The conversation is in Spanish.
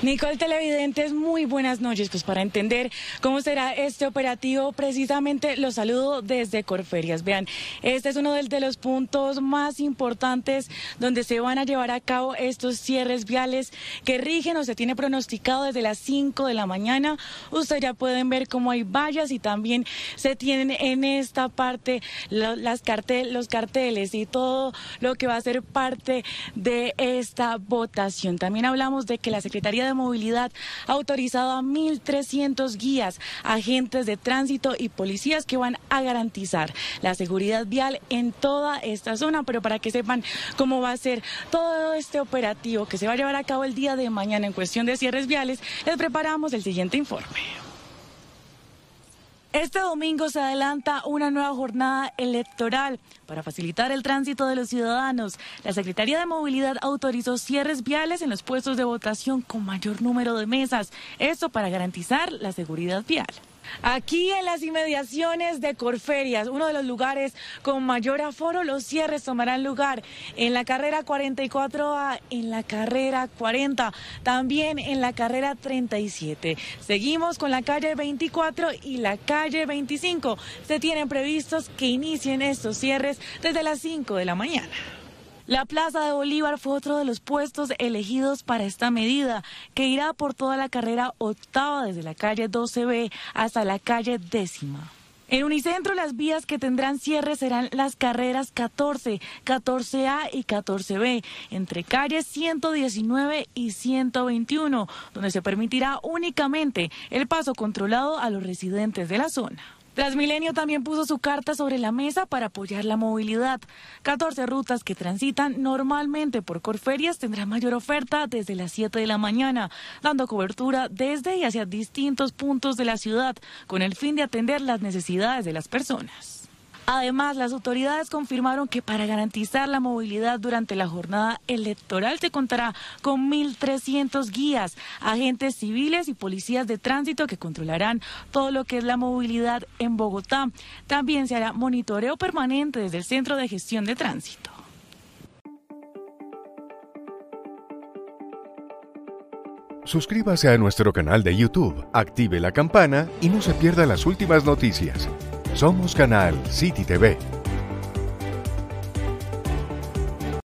Nicole Televidentes, muy buenas noches. Pues para entender cómo será este operativo, precisamente los saludo desde Corferias. Vean, este es uno de los puntos más importantes donde se van a llevar a cabo estos cierres viales que rigen o se tiene pronosticado desde las 5 de la mañana. Ustedes ya pueden ver cómo hay vallas y también se tienen en esta parte los carteles y todo lo que va a ser parte de esta votación. También hablamos de que la Secretaría de Movilidad ha autorizado a 1.300 guías, agentes de tránsito y policías que van a garantizar la seguridad vial en toda esta zona, pero para que sepan cómo va a ser todo este operativo que se va a llevar a cabo el día de mañana en cuestión de cierres viales, les preparamos el siguiente informe. Este domingo se adelanta una nueva jornada electoral para facilitar el tránsito de los ciudadanos. La Secretaría de Movilidad autorizó cierres viales en los puestos de votación con mayor número de mesas. Esto para garantizar la seguridad vial. Aquí en las inmediaciones de Corferias, uno de los lugares con mayor aforo, los cierres tomarán lugar en la carrera 44A, en la carrera 40, también en la carrera 37. Seguimos con la calle 24 y la calle 25. Se tienen previstos que inicien estos cierres desde las 5 de la mañana. La Plaza de Bolívar fue otro de los puestos elegidos para esta medida, que irá por toda la carrera octava desde la calle 12B hasta la calle décima. En Unicentro las vías que tendrán cierre serán las carreras 14, 14A y 14B, entre calles 119 y 121, donde se permitirá únicamente el paso controlado a los residentes de la zona. Transmilenio también puso su carta sobre la mesa para apoyar la movilidad. 14 rutas que transitan normalmente por Corferias tendrán mayor oferta desde las 7 de la mañana, dando cobertura desde y hacia distintos puntos de la ciudad, con el fin de atender las necesidades de las personas. Además, las autoridades confirmaron que para garantizar la movilidad durante la jornada electoral se contará con 1.300 guías, agentes civiles y policías de tránsito que controlarán todo lo que es la movilidad en Bogotá. También se hará monitoreo permanente desde el Centro de Gestión de Tránsito. Suscríbase a nuestro canal de YouTube, active la campana y no se pierda las últimas noticias. Somos Canal City TV.